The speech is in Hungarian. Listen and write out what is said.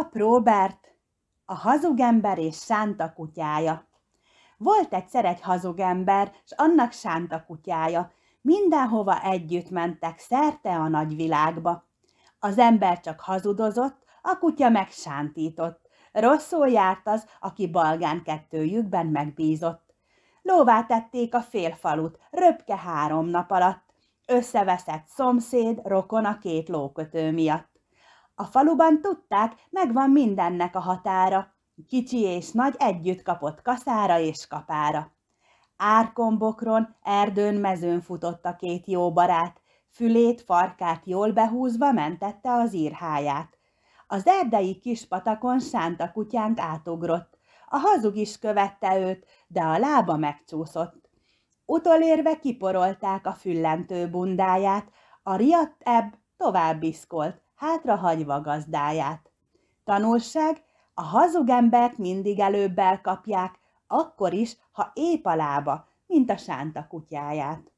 Pap Robert, a hazugember és sánta kutyája. Volt egyszer egy hazugember, s annak sánta kutyája. Mindenhova együtt mentek, szerte a nagyvilágba. Az ember csak hazudozott, a kutya meg sántított. Rosszul járt az, aki balgán kettőjükben megbízott. Lóvá tették a félfalut, röpke három nap alatt. Összeveszett szomszéd, rokon a két lókötő miatt. A faluban tudták, megvan mindennek a határa. Kicsi és nagy együtt kapott kaszára és kapára. Árkombokron, erdőn, mezőn futott a két jó barát. Fülét, farkát jól behúzva mentette az írháját. Az erdei kis patakon sánta kutyánk átugrott. A hazug is követte őt, de a lába megcsúszott. Utolérve kiporolták a füllentő bundáját, a riadt ebb tovább iszkolt, hátrahagyva gazdáját. Tanulság, a hazug embert mindig előbb elkapják, akkor is, ha épp a lába, mint a sánta kutyáját.